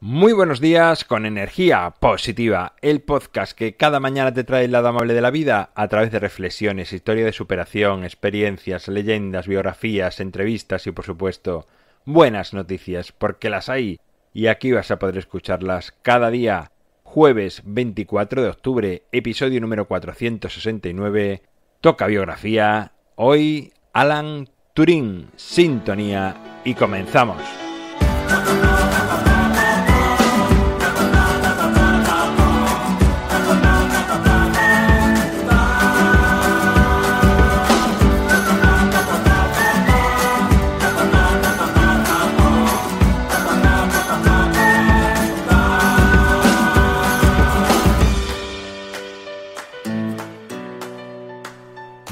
Muy buenos días con energía positiva, el podcast que cada mañana te trae el lado amable de la vida a través de reflexiones, historia de superación, experiencias, leyendas, biografías, entrevistas y por supuesto buenas noticias, porque las hay y aquí vas a poder escucharlas cada día. Jueves 24 de octubre, episodio número 469, toca biografía, hoy Alan Turing, sintonía y comenzamos.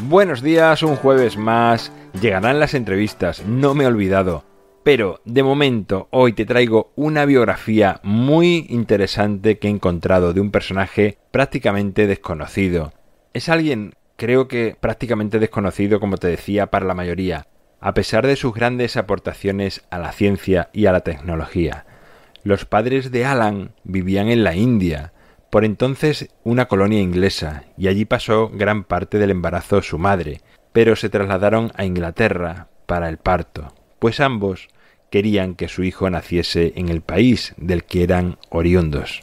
Buenos días, un jueves más. Llegarán las entrevistas, no me he olvidado. Pero, de momento, hoy te traigo una biografía muy interesante que he encontrado de un personaje prácticamente desconocido. Es alguien, creo que prácticamente desconocido, como te decía, para la mayoría, a pesar de sus grandes aportaciones a la ciencia y a la tecnología. Los padres de Alan vivían en la India, por entonces una colonia inglesa, y allí pasó gran parte del embarazo su madre, pero se trasladaron a Inglaterra para el parto, pues ambos querían que su hijo naciese en el país del que eran oriundos.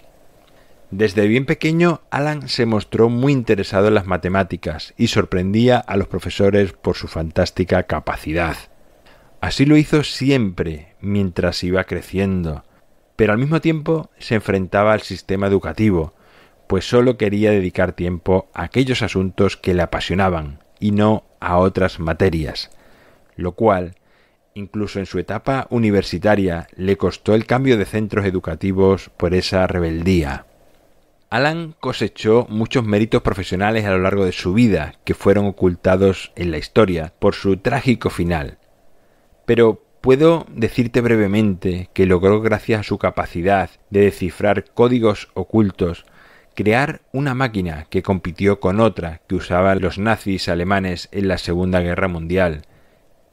Desde bien pequeño, Alan se mostró muy interesado en las matemáticas y sorprendía a los profesores por su fantástica capacidad. Así lo hizo siempre mientras iba creciendo, pero al mismo tiempo se enfrentaba al sistema educativo, pues solo quería dedicar tiempo a aquellos asuntos que le apasionaban y no a otras materias, lo cual, incluso en su etapa universitaria, le costó el cambio de centros educativos por esa rebeldía. Alan cosechó muchos méritos profesionales a lo largo de su vida que fueron ocultados en la historia por su trágico final. Pero Puedo decirte brevemente que logró gracias a su capacidad de descifrar códigos ocultos crear una máquina que compitió con otra que usaban los nazis alemanes en la Segunda Guerra Mundial.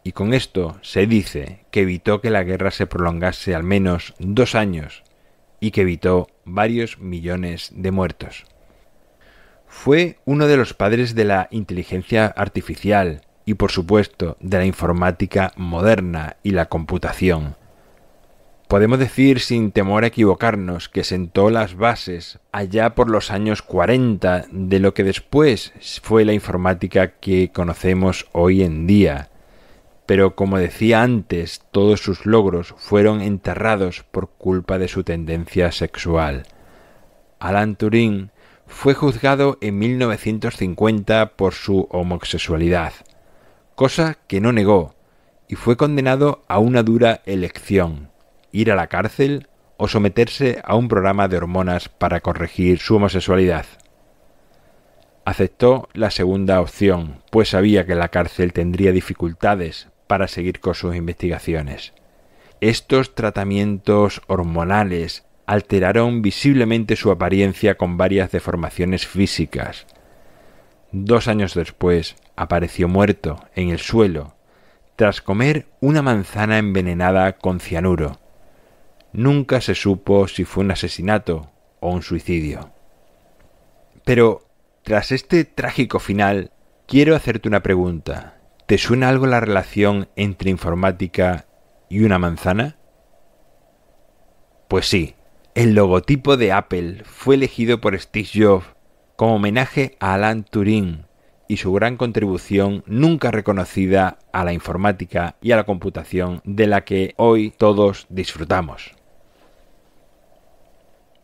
Y con esto se dice que evitó que la guerra se prolongase al menos dos años y que evitó varios millones de muertos. Fue uno de los padres de la inteligencia artificial, y por supuesto de la informática moderna y la computación. Podemos decir sin temor a equivocarnos que sentó las bases allá por los años 40 de lo que después fue la informática que conocemos hoy en día. Pero como decía antes, todos sus logros fueron enterrados por culpa de su tendencia sexual. Alan Turing fue juzgado en 1950 por su homosexualidad cosa que no negó, y fue condenado a una dura elección, ir a la cárcel o someterse a un programa de hormonas para corregir su homosexualidad. Aceptó la segunda opción, pues sabía que la cárcel tendría dificultades para seguir con sus investigaciones. Estos tratamientos hormonales alteraron visiblemente su apariencia con varias deformaciones físicas. Dos años después, apareció muerto en el suelo tras comer una manzana envenenada con cianuro. Nunca se supo si fue un asesinato o un suicidio. Pero, tras este trágico final, quiero hacerte una pregunta. ¿Te suena algo la relación entre informática y una manzana? Pues sí, el logotipo de Apple fue elegido por Steve Jobs como homenaje a Alan Turing y su gran contribución nunca reconocida a la informática y a la computación de la que hoy todos disfrutamos.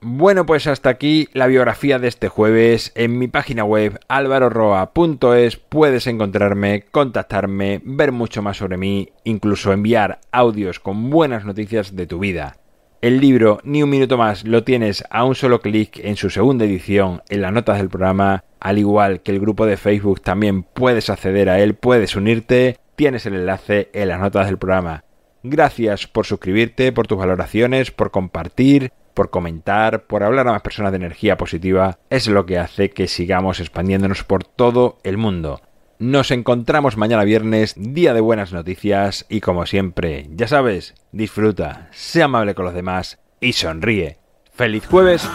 Bueno, pues hasta aquí la biografía de este jueves. En mi página web alvaroroa.es puedes encontrarme, contactarme, ver mucho más sobre mí, incluso enviar audios con buenas noticias de tu vida. El libro Ni un minuto más lo tienes a un solo clic en su segunda edición en las notas del programa, al igual que el grupo de Facebook también puedes acceder a él, puedes unirte, tienes el enlace en las notas del programa. Gracias por suscribirte, por tus valoraciones, por compartir, por comentar, por hablar a más personas de energía positiva. Es lo que hace que sigamos expandiéndonos por todo el mundo. Nos encontramos mañana viernes, día de buenas noticias y como siempre, ya sabes, disfruta, sea amable con los demás y sonríe. ¡Feliz jueves!